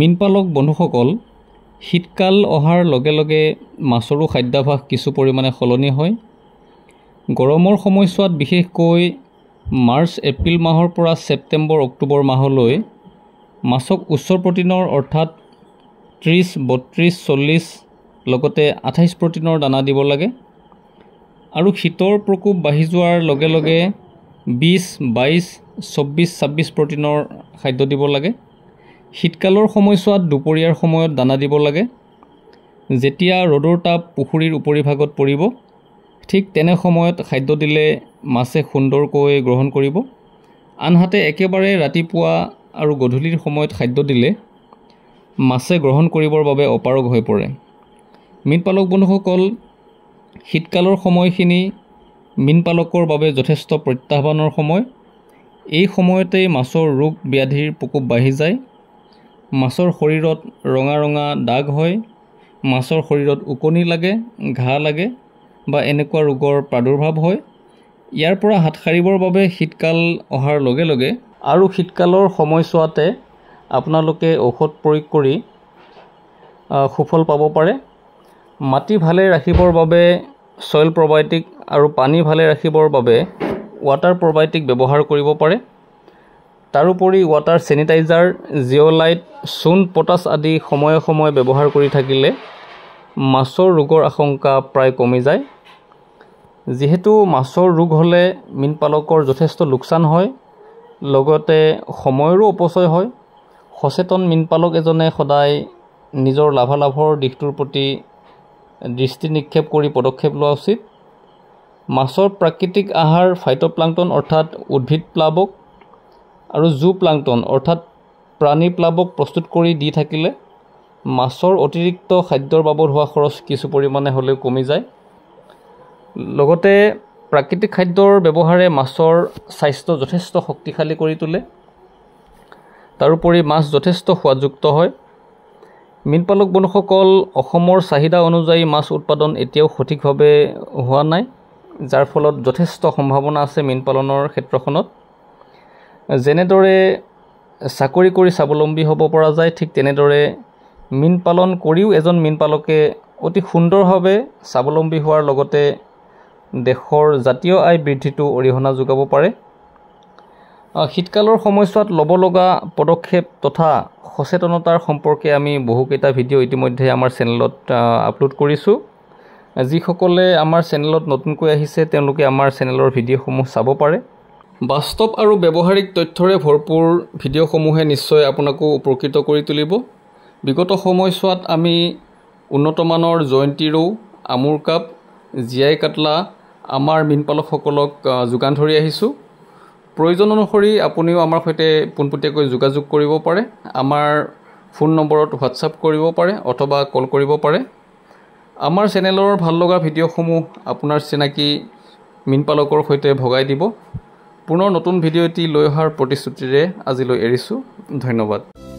মীনপালক বন্ধুসকল শীতকাল অহাৰ লগে লগে মাছৰো খাদ্যাভাস কিছু পৰিমাণে সলনি হয় গৰমৰ সময়ছোৱাত বিশেষকৈ মাৰ্চ এপ্ৰিল মাহৰ পৰা ছেপ্টেম্বৰ অক্টোবৰ মাহলৈ মাছক উচ্চ প্ৰটিনৰ অৰ্থাৎ ত্ৰিছ বত্ৰিছ চল্লিছ লগতে আঠাইছ প্ৰটিনৰ দানা দিব লাগে আৰু শীতৰ প্ৰকোপ বাঢ়ি যোৱাৰ লগে লগে বিছ বাইছ চৌব্বিছ ছাব্বিছ প্ৰটিনৰ খাদ্য দিব লাগে শীতকালৰ সময়ছোৱাত দুপৰীয়াৰ সময়ত দানা দিব লাগে যেতিয়া ৰ'দৰ তাপ পুখুৰীৰ উপৰিভাগত পৰিব ঠিক তেনে সময়ত খাদ্য দিলে মাছে সুন্দৰকৈ গ্ৰহণ কৰিব আনহাতে একেবাৰে ৰাতিপুৱা আৰু গধূলিৰ সময়ত খাদ্য দিলে মাছে গ্ৰহণ কৰিবৰ বাবে অপাৰগ হৈ পৰে মীনপালক বন্ধুসকল শীতকালৰ সময়খিনি মীনপালকৰ বাবে যথেষ্ট প্ৰত্যাহ্বানৰ সময় এই সময়তেই মাছৰ ৰোগ ব্যাধিৰ প্ৰকোপ বাঢ়ি যায় মাছৰ শৰীৰত ৰঙা ৰঙা দাগ হয় মাছৰ শৰীৰত ওকণি লাগে ঘাঁহ লাগে বা এনেকুৱা ৰোগৰ প্ৰাদুৰ্ভাৱ হয় ইয়াৰ পৰা হাত সাৰিবৰ বাবে শীতকাল অহাৰ লগে লগে আৰু শীতকালৰ সময়ছোৱাতে আপোনালোকে ঔষধ প্ৰয়োগ কৰি সুফল পাব পাৰে মাটি ভালে ৰাখিবৰ বাবে ছইল প্ৰবায়'টিক আৰু পানী ভালে ৰাখিবৰ বাবে ৱাটাৰ প্ৰবায়'টিক ব্যৱহাৰ কৰিব পাৰে তাৰোপৰি ৱাটাৰ চেনিটাইজাৰ জিঅ'লাইট চূণ পটাছ আদি সময়ে সময়ে ব্যৱহাৰ কৰি থাকিলে মাছৰ ৰোগৰ আশংকা প্ৰায় কমি যায় যিহেতু মাছৰ ৰোগ হ'লে মীনপালকৰ যথেষ্ট লোকচান হয় লগতে সময়ৰো অপচয় হয় সচেতন মীনপালক এজনে সদায় নিজৰ লাভালাভৰ দিশটোৰ প্ৰতি দৃষ্টি নিক্ষেপ কৰি পদক্ষেপ লোৱা উচিত মাছৰ প্ৰাকৃতিক আহাৰ ফাইটোপ্লাংটন অৰ্থাৎ উদ্ভিদ প্লাৱক আৰু জু প্লাংটন অৰ্থাৎ প্ৰাণী প্লাৱক প্ৰস্তুত কৰি দি থাকিলে মাছৰ অতিৰিক্ত খাদ্যৰ বাবদ হোৱা খৰচ কিছু পৰিমাণে হ'লেও কমি যায় লগতে প্ৰাকৃতিক খাদ্যৰ ব্যৱহাৰে মাছৰ স্বাস্থ্য যথেষ্ট শক্তিশালী কৰি তোলে তাৰোপৰি মাছ যথেষ্ট সোৱাদযুক্ত হয় মীনপালক বনসকল অসমৰ চাহিদা অনুযায়ী মাছ উৎপাদন এতিয়াও সঠিকভাৱে হোৱা নাই যাৰ ফলত যথেষ্ট সম্ভাৱনা আছে মীনপালনৰ ক্ষেত্ৰখনত যেনেদৰে চাকৰি কৰি স্বাৱলম্বী হ'ব পৰা যায় ঠিক তেনেদৰে মীন পালন কৰিও এজন মীন পালকে অতি সুন্দৰভাৱে স্বাৱলম্বী হোৱাৰ লগতে দেশৰ জাতীয় আয় বৃদ্ধিটো অৰিহণা যোগাব পাৰে শীতকালৰ সময়ছোৱাত ল'ব লগা পদক্ষেপ তথা সচেতনতাৰ সম্পৰ্কে আমি বহুকেইটা ভিডিঅ' ইতিমধ্যে আমাৰ চেনেলত আপলোড কৰিছোঁ যিসকলে আমাৰ চেনেলত নতুনকৈ আহিছে তেওঁলোকে আমাৰ চেনেলৰ ভিডিঅ'সমূহ চাব পাৰে বাস্তৱ আৰু ব্যৱহাৰিক তথ্যৰে ভৰপূৰ ভিডিঅ'সমূহে নিশ্চয় আপোনাকো উপকৃত কৰি তুলিব বিগত সময়ছোৱাত আমি উন্নতমানৰ জয়ন্তী ৰৌ আমূৰ কাপ জীয়াই কাটলা আমাৰ মীনপালকসকলক যোগান ধৰি আহিছোঁ প্ৰয়োজন অনুসৰি আপুনিও আমাৰ সৈতে পোনপটীয়াকৈ যোগাযোগ কৰিব পাৰে আমাৰ ফোন নম্বৰত হোৱাটছআপ কৰিব পাৰে অথবা কল কৰিব পাৰে আমাৰ চেনেলৰ ভাল লগা ভিডিঅ'সমূহ আপোনাৰ চিনাকি মীনপালকৰ সৈতে ভগাই দিব পুনৰ নতুন ভিডিঅ' এটি লৈ অহাৰ প্ৰতিশ্ৰুতিৰে আজিলৈ এৰিছোঁ ধন্যবাদ